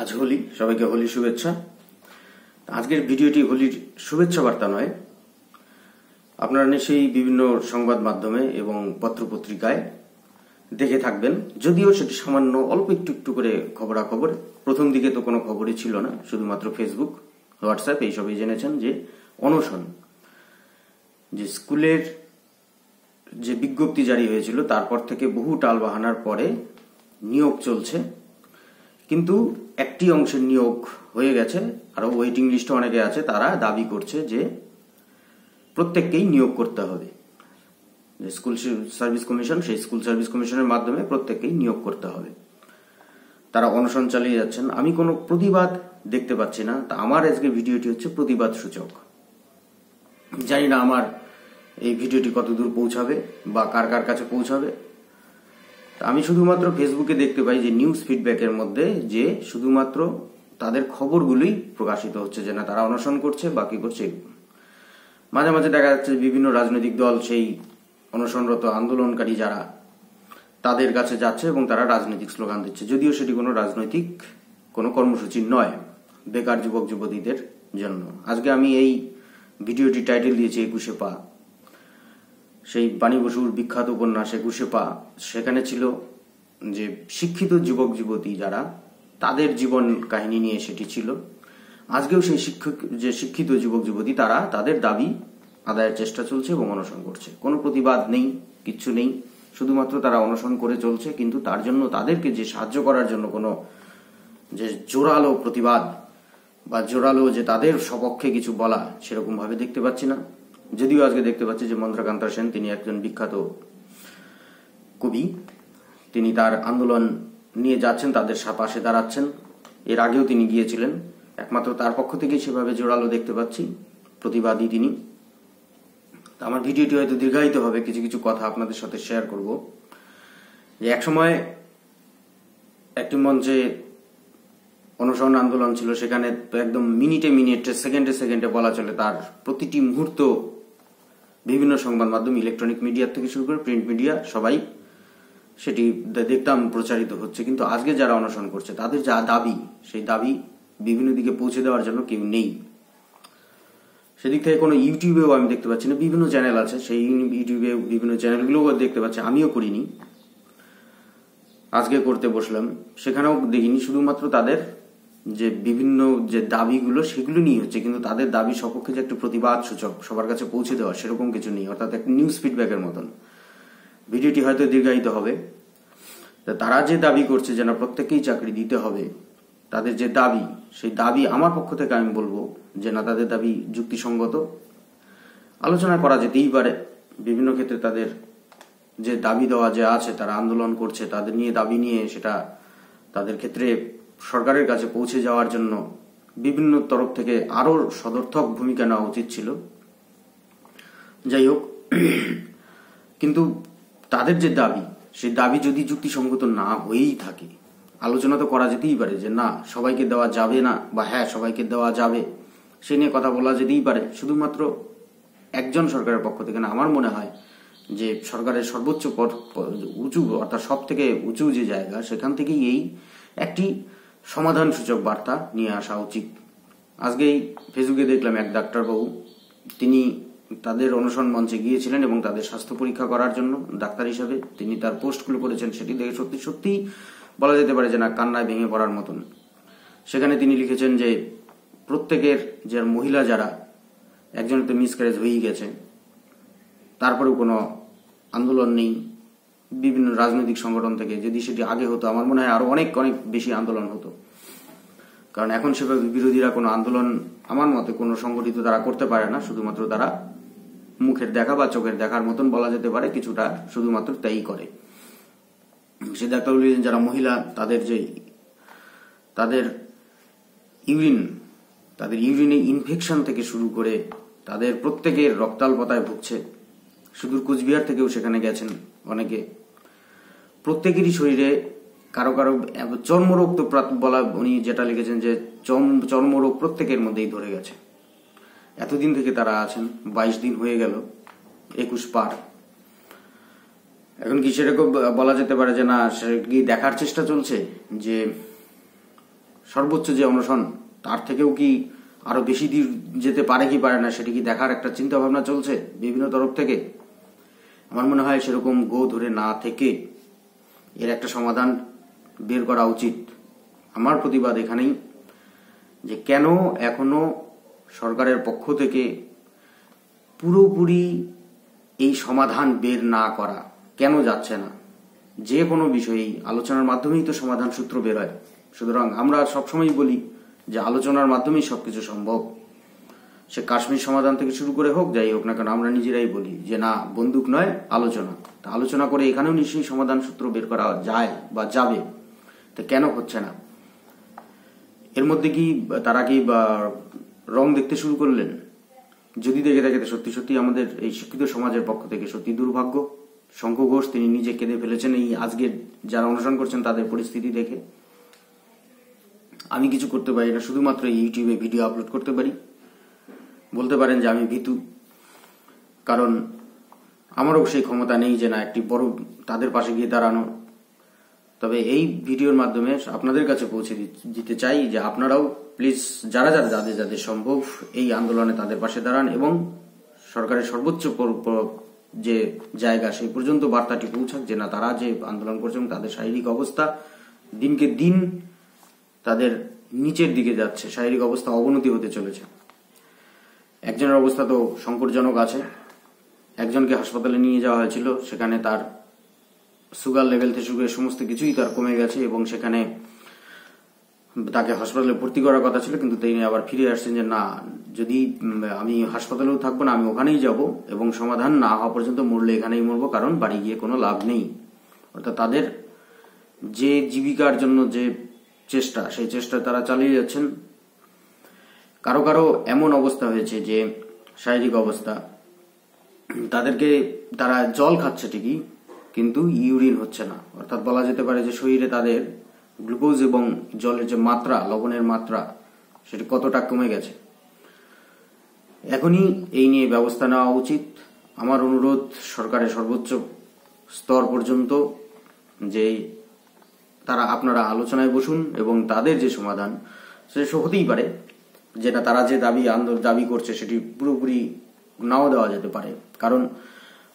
আজ হোলি সবাইকে হোলি শুভেচ্ছা আজকের ভিডিওটি হোলির শুভেচ্ছা বার্তা নয় আপনারা নিশ্চয়ই বিভিন্ন সংবাদ মাধ্যমে এবং পত্রপত্রিকায় দেখে থাকবেন যদিও সেটি সামান্য অল্প একটু একটু করে খবরাখবর প্রথম দিকে তো কোনো খবরই ছিল না শুধুমাত্র ফেসবুক হোয়াটসঅ্যাপ এইসবই জেনেছেন যে অনশন যে স্কুলের যে বিজ্ঞপ্তি জারি হয়েছিল তারপর থেকে বহু টাল বাহানার পরে নিয়োগ চলছে কিন্তু একটি অংশের নিয়োগ হয়ে গেছে আরও ওয়েটিং লিস্টে অনেকে আছে তারা দাবি করছে যে প্রত্যেককেই নিয়োগ করতে হবে স্কুল সার্ভিস কমিশন সেই স্কুল সার্ভিস কমিশনের মাধ্যমে প্রত্যেককেই নিয়োগ করতে হবে তারা অনশন চালিয়ে যাচ্ছেন আমি কোনো প্রতিবাদ দেখতে পাচ্ছি না তা আমার আজকে ভিডিওটি হচ্ছে প্রতিবাদ সূচক জানি না আমার এই ভিডিওটি কতদূর পৌঁছাবে বা কার কার কাছে পৌঁছাবে আমি শুধুমাত্র ফেসবুকে দেখতে পাই যে নিউজ ফিডব্যাকের মধ্যে যে শুধুমাত্র তাদের খবরগুলি প্রকাশিত হচ্ছে যে না তারা অনশন করছে বাকি করছে মাঝে মাঝে দেখা যাচ্ছে বিভিন্ন রাজনৈতিক দল সেই অনশনরত আন্দোলনকারী যারা তাদের কাছে যাচ্ছে এবং তারা রাজনৈতিক স্লোগান দিচ্ছে যদিও সেটি কোনো রাজনৈতিক কোনো কর্মসূচি নয় বেকার যুবক যুবতীদের জন্য আজকে আমি এই ভিডিওটি টাইটেল দিয়েছি একুশে পা সেই বাণী বসুর বিখ্যাত উপন্যাসে পা সেখানে ছিল যে শিক্ষিত যুবক যুবতী যারা তাদের জীবন কাহিনী নিয়ে সেটি ছিল আজকেও সেই শিক্ষক যে শিক্ষিত যুবক যুবতী তারা তাদের দাবি আদায়ের চেষ্টা চলছে এবং অনশন করছে কোনো প্রতিবাদ নেই কিচ্ছু নেই শুধুমাত্র তারা অনশন করে চলছে কিন্তু তার জন্য তাদেরকে যে সাহায্য করার জন্য কোনো যে জোরালো প্রতিবাদ বা জোরালো যে তাদের সপক্ষে কিছু বলা সেরকমভাবে দেখতে পাচ্ছি না যদিও আজকে দেখতে পাচ্ছি যে মন্ত্রকান্তা সেন তিনি একজন বিখ্যাত কবি তিনি তার আন্দোলন নিয়ে যাচ্ছেন তাদের পাশে দাঁড়াচ্ছেন এর আগেও তিনি গিয়েছিলেন একমাত্র তার পক্ষ থেকে সেভাবে জোরালো দেখতে পাচ্ছি প্রতিবাদী তিনি আমার ভিডিওটি হয়তো দীর্ঘায়িত হবে কিছু কিছু কথা আপনাদের সাথে শেয়ার করব যে একসময় একটি মঞ্চে অনশন আন্দোলন ছিল সেখানে একদম মিনিটে মিনিটে সেকেন্ডে সেকেন্ডে বলা চলে তার প্রতিটি মুহূর্ত বিভিন্ন সংবাদ মাধ্যম ইলেকট্রনিক মিডিয়া থেকে শুরু করে প্রিন্ট মিডিয়া সবাই সেটি দেখতাম প্রচারিত হচ্ছে কিন্তু আজকে যারা অনশন করছে তাদের যা দাবি সেই দাবি বিভিন্ন দিকে পৌঁছে দেওয়ার জন্য কেউ নেই সেদিক থেকে কোনো ইউটিউবেও আমি দেখতে পাচ্ছি না বিভিন্ন চ্যানেল আছে সেই ইউটিউবে বিভিন্ন চ্যানেলগুলোও দেখতে পাচ্ছি আমিও করিনি আজকে করতে বসলাম সেখানেও দেখিনি শুধুমাত্র তাদের যে বিভিন্ন যে দাবিগুলো সেগুলো নিয়ে হচ্ছে কিন্তু তাদের দাবি সপক্ষে যে একটা প্রতিবাদ সূচক সবার কাছে পৌঁছে দেওয়া সেরকম কিছু নেই অর্থাৎ একটা নিউজ ফিডব্যাকের মতন ভিডিওটি হয়তো দীর্ঘায়িত হবে তারা যে দাবি করছে যেন প্রত্যেকেই চাকরি দিতে হবে তাদের যে দাবি সেই দাবি আমার পক্ষ থেকে আমি বলবো যে না তাদের দাবি যুক্তিসঙ্গত আলোচনা করা যেতেই পারে বিভিন্ন ক্ষেত্রে তাদের যে দাবি দেওয়া যে আছে তারা আন্দোলন করছে তাদের নিয়ে দাবি নিয়ে সেটা তাদের ক্ষেত্রে সরকারের কাছে পৌঁছে যাওয়ার জন্য বিভিন্ন তরফ থেকে আরো সদর্থক ভূমিকা নেওয়া উচিত ছিল যাই হোক কিন্তু তাদের যে দাবি সে দাবি যদি যুক্তিসঙ্গত না হয়েই থাকে আলোচনা তো করা যেতেই পারে যে না সবাইকে দেওয়া যাবে না বা হ্যাঁ সবাইকে দেওয়া যাবে সে নিয়ে কথা বলা যেতেই পারে শুধুমাত্র একজন সরকারের পক্ষ থেকে না আমার মনে হয় যে সরকারের সর্বোচ্চ পদ উঁচু অর্থাৎ সব থেকে উঁচু যে জায়গা সেখান থেকেই এই একটি সমাধান সূচক বার্তা নিয়ে আসা উচিত আজকেই ফেসবুকে দেখলাম এক ডাক্তারবাবু তিনি তাদের অনশন মঞ্চে গিয়েছিলেন এবং তাদের স্বাস্থ্য পরীক্ষা করার জন্য ডাক্তার হিসাবে তিনি তার পোস্টগুলো করেছেন সেটি দেখে সত্যি সত্যিই বলা যেতে পারে যে না কান্নায় ভেঙে পড়ার মতন সেখানে তিনি লিখেছেন যে প্রত্যেকের যে মহিলা যারা একজনের তো মিসক্যারেজ হয়েই গেছে তারপরেও কোনো আন্দোলন নেই বিভিন্ন রাজনৈতিক সংগঠন থেকে যদি সেটি আগে হতো আমার মনে হয় আরো অনেক অনেক বেশি আন্দোলন হতো কারণ এখন সেভাবে বিরোধীরা কোনো আন্দোলন আমার মতে কোনো সংগঠিত তারা করতে পারে না শুধুমাত্র তারা মুখের দেখা বা চোখের দেখার মতন বলা যেতে পারে কিছুটা শুধুমাত্র তাই করে সে দেখা যারা মহিলা তাদের যে তাদের ইউরিন তাদের ইউরিনে ইনফেকশন থেকে শুরু করে তাদের প্রত্যেকের রক্তাল্পতায় ভুগছে সুদূর কুচবিহার থেকেও সেখানে গেছেন অনেকে প্রত্যেকেরই শরীরে কারো কারো চর্মরোগ তো বলা উনি যেটা লিখেছেন যে চর্মরোগ প্রত্যেকের মধ্যেই ধরে গেছে এতদিন থেকে তারা আছেন বাইশ দিন হয়ে গেল একুশ পার এখন কি সেটাকে বলা যেতে পারে যে না সে কি দেখার চেষ্টা চলছে যে সর্বোচ্চ যে অনশন তার থেকেও কি আরো বেশি দূর যেতে পারে কি পারে না সেটি কি দেখার একটা চিন্তা ভাবনা চলছে বিভিন্ন তরফ থেকে আমার মনে হয় সেরকম গো ধরে না থেকে এর একটা সমাধান বের করা উচিত আমার প্রতিবাদ এখানেই যে কেন এখনো সরকারের পক্ষ থেকে পুরোপুরি এই সমাধান বের না করা কেন যাচ্ছে না যে কোনো বিষয়েই আলোচনার মাধ্যমেই তো সমাধান সূত্র বেরোয় সুতরাং আমরা সবসময় বলি যে আলোচনার মাধ্যমেই সবকিছু সম্ভব সে কাশ্মীর সমাধান থেকে শুরু করে হোক যাই হোক না কেন আমরা নিজেরাই বলি যে না বন্দুক নয় আলোচনা আলোচনা করে এখানেও নিশ্চয়ই সমাধান সূত্র বের করা যায় বা যাবে তা কেন হচ্ছে না এর মধ্যে কি তারা কি রং দেখতে শুরু করলেন যদি দেখে থাকে সত্যি সত্যি আমাদের এই শিক্ষিত সমাজের পক্ষ থেকে সত্যি দুর্ভাগ্য শঙ্খ ঘোষ তিনি নিজে কেঁদে ফেলেছেন এই আজকে যারা অনুসরণ করছেন তাদের পরিস্থিতি দেখে আমি কিছু করতে পারি না শুধুমাত্র ইউটিউবে ভিডিও আপলোড করতে পারি বলতে পারেন যে আমি ভীতু কারণ আমারও সেই ক্ষমতা নেই যে না একটি বড় তাদের পাশে গিয়ে দাঁড়ানো তবে এই ভিডিওর মাধ্যমে আপনাদের কাছে পৌঁছে দিতে চাই যে আপনারাও প্লিজ যারা যারা যাদের যাদের সম্ভব এই আন্দোলনে তাদের পাশে দাঁড়ান এবং সরকারের সর্বোচ্চ যে জায়গা সেই পর্যন্ত বার্তাটি পৌঁছাক যে না তারা যে আন্দোলন করছে তাদের শারীরিক অবস্থা দিনকে দিন তাদের নিচের দিকে যাচ্ছে শারীরিক অবস্থা অবনতি হতে চলেছে একজনের অবস্থা তো সংকটজনক আছে একজনকে হাসপাতালে নিয়ে যাওয়া হয়েছিল সেখানে তার সুগার লেভেল থেকে শুরু সমস্ত কিছুই তার কমে গেছে এবং সেখানে তাকে হাসপাতালে ভর্তি করার কথা ছিল কিন্তু তিনি আবার ফিরে আসছেন যে না যদি আমি হাসপাতালেও থাকবো না আমি ওখানেই যাব এবং সমাধান না হওয়া পর্যন্ত মরলে এখানেই মরবো কারণ বাড়ি গিয়ে কোনো লাভ নেই অর্থাৎ তাদের যে জীবিকার জন্য যে চেষ্টা সেই চেষ্টা তারা চালিয়ে যাচ্ছেন কারো কারো এমন অবস্থা হয়েছে যে শারীরিক অবস্থা তাদেরকে তারা জল খাচ্ছে ঠিকই কিন্তু ইউরিন হচ্ছে না অর্থাৎ বলা যেতে পারে যে শরীরে তাদের গ্লুকোজ এবং জলের যে মাত্রা লবণের মাত্রা সেটি কতটা কমে গেছে এখনই এই নিয়ে ব্যবস্থা নেওয়া উচিত আমার অনুরোধ সরকারের সর্বোচ্চ স্তর পর্যন্ত যে তারা আপনারা আলোচনায় বসুন এবং তাদের যে সমাধান সে হতেই পারে যেটা তারা যে দাবি আন্দোলন দাবি করছে সেটি পুরোপুরি নাও দেওয়া যেতে পারে কারণ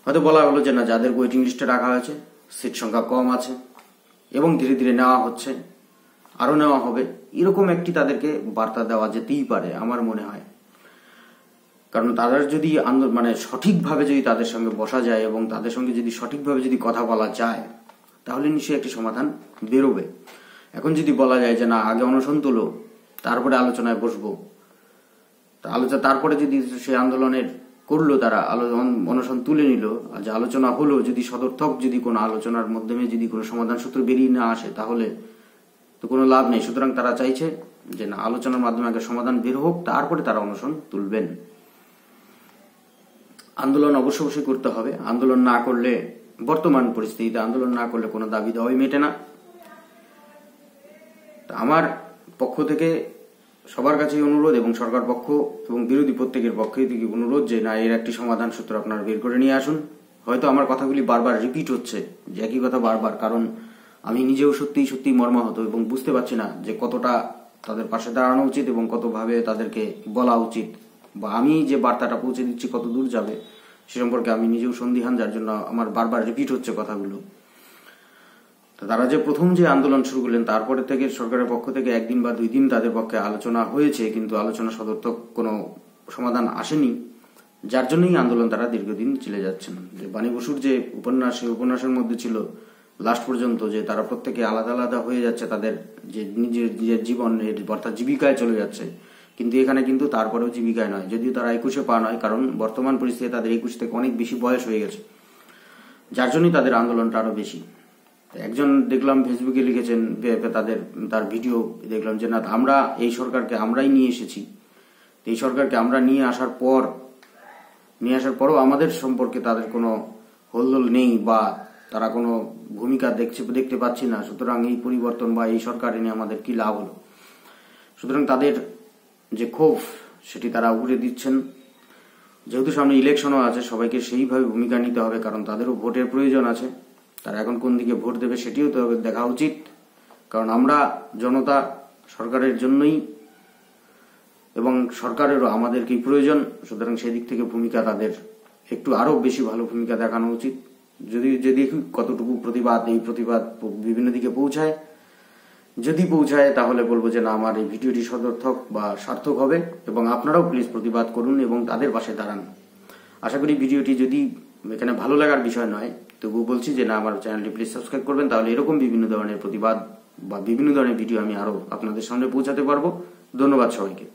হয়তো বলা হলো যে না যাদের ওয়েটিং লিস্টে রাখা হয়েছে সিট সংখ্যা কম আছে এবং ধীরে ধীরে নেওয়া হচ্ছে আরও নেওয়া হবে এরকম একটি তাদেরকে বার্তা দেওয়া যেতেই পারে আমার মনে হয় কারণ তাদের যদি মানে সঠিকভাবে যদি তাদের সঙ্গে বসা যায় এবং তাদের সঙ্গে যদি সঠিকভাবে যদি কথা বলা যায় তাহলে নিশ্চয়ই একটি সমাধান বেরোবে এখন যদি বলা যায় যে না আগে অনশন তোলো তারপরে আলোচনায় বসবো আলোচনা তারপরে যদি সেই আন্দোলনের করলো তারা অনশন তুলে নিল যে আলোচনা হলো যদি সদর্থক যদি কোনো আলোচনার মাধ্যমে যদি কোনো সমাধান সূত্র বেরিয়ে না আসে তাহলে তো কোনো লাভ নেই সুতরাং তারা চাইছে যে না আলোচনার মাধ্যমে আগে সমাধান বের হোক তারপরে তারা অনশন তুলবেন আন্দোলন অবশ্য অবশ্যই করতে হবে আন্দোলন না করলে বর্তমান পরিস্থিতিতে আন্দোলন না করলে কোনো দাবি দেওয়াই মেটে না আমার পক্ষ থেকে সবার কাছেই অনুরোধ এবং সরকার পক্ষ এবং বিরোধী প্রত্যেকের পক্ষে থেকে অনুরোধ যে না এর একটি সমাধান সূত্র আপনারা বের করে নিয়ে আসুন হয়তো আমার কথাগুলি বারবার রিপিট হচ্ছে যে একই কথা বারবার কারণ আমি নিজেও সত্যিই সত্যি মর্মাহত এবং বুঝতে পারছি না যে কতটা তাদের পাশে দাঁড়ানো উচিত এবং কতভাবে তাদেরকে বলা উচিত বা আমি যে বার্তাটা পৌঁছে দিচ্ছি কত দূর যাবে সে সম্পর্কে আমি নিজেও সন্দিহান যার জন্য আমার বারবার রিপিট হচ্ছে কথাগুলো তারা যে প্রথম যে আন্দোলন শুরু করলেন তারপরে থেকে সরকারের পক্ষ থেকে একদিন বা দুই দিন তাদের পক্ষে আলোচনা হয়েছে কিন্তু আলোচনা সদর্থক কোনো সমাধান আসেনি যার জন্যই আন্দোলন তারা দীর্ঘদিন চলে যাচ্ছেন যে বাণী বসুর যে উপন্যাস সেই উপন্যাসের মধ্যে ছিল লাস্ট পর্যন্ত যে তারা প্রত্যেকে আলাদা আলাদা হয়ে যাচ্ছে তাদের যে নিজের নিজের জীবন অর্থাৎ জীবিকায় চলে যাচ্ছে কিন্তু এখানে কিন্তু তারপরেও জীবিকায় নয় যদিও তারা একুশে পা নয় কারণ বর্তমান পরিস্থিতি তাদের একুশ থেকে অনেক বেশি বয়স হয়ে গেছে যার জন্যই তাদের আন্দোলনটা আরও বেশি একজন দেখলাম ফেসবুকে লিখেছেন তাদের তার ভিডিও দেখলাম যে না আমরা এই সরকারকে আমরাই নিয়ে এসেছি এই সরকারকে আমরা নিয়ে আসার পর নিয়ে আসার পরও আমাদের সম্পর্কে তাদের কোনো হোলদোল নেই বা তারা কোনো ভূমিকা দেখছে দেখতে পাচ্ছি না সুতরাং এই পরিবর্তন বা এই সরকার এনে আমাদের কি লাভ হলো সুতরাং তাদের যে ক্ষোভ সেটি তারা উগড়ে দিচ্ছেন যেহেতু সামনে ইলেকশনও আছে সবাইকে সেইভাবে ভূমিকা নিতে হবে কারণ তাদেরও ভোটের প্রয়োজন আছে তারা এখন কোন দিকে ভোট দেবে সেটিও তো দেখা উচিত কারণ আমরা জনতা সরকারের জন্যই এবং সরকারেরও আমাদেরকেই প্রয়োজন সুতরাং সেদিক থেকে ভূমিকা তাদের একটু আরও বেশি ভালো ভূমিকা দেখানো উচিত যদি যদি কতটুকু প্রতিবাদ এই প্রতিবাদ বিভিন্ন দিকে পৌঁছায় যদি পৌঁছায় তাহলে বলবো যে না আমার এই ভিডিওটি সদর্থক বা সার্থক হবে এবং আপনারাও প্লিজ প্রতিবাদ করুন এবং তাদের পাশে দাঁড়ান আশা করি ভিডিওটি যদি এখানে ভালো লাগার বিষয় নয় তবু বলছি যে না আমার চ্যানেলটি প্লিজ সাবস্ক্রাইব করবেন তাহলে এরকম বিভিন্ন ধরনের প্রতিবাদ বা বিভিন্ন ধরনের ভিডিও আমি আরও আপনাদের সামনে পৌঁছাতে পারবো ধন্যবাদ সবাইকে